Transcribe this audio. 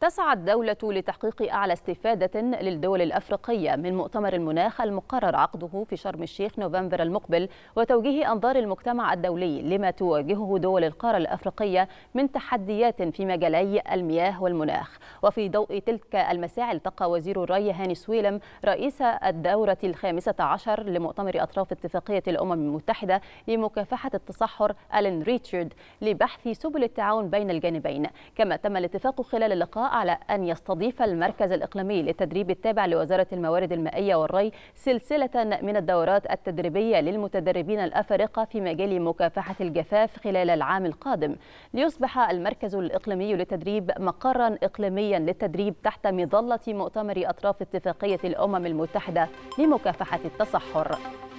تسعى الدولة لتحقيق أعلى استفادة للدول الأفريقية من مؤتمر المناخ المقرر عقده في شرم الشيخ نوفمبر المقبل وتوجيه أنظار المجتمع الدولي لما تواجهه دول القارة الأفريقية من تحديات في مجالي المياه والمناخ وفي ضوء تلك المساعي التقى وزير الري هاني سويلم رئيس الدورة الخامسة عشر لمؤتمر أطراف اتفاقية الأمم المتحدة لمكافحة التصحر ألين ريتشارد لبحث سبل التعاون بين الجانبين كما تم الاتفاق خلال اللقاء على أن يستضيف المركز الإقليمي للتدريب التابع لوزارة الموارد المائية والري سلسلة من الدورات التدريبية للمتدربين الأفارقة في مجال مكافحة الجفاف خلال العام القادم ليصبح المركز الإقليمي للتدريب مقرا إقليميا للتدريب تحت مظلة مؤتمر أطراف اتفاقية الأمم المتحدة لمكافحة التصحر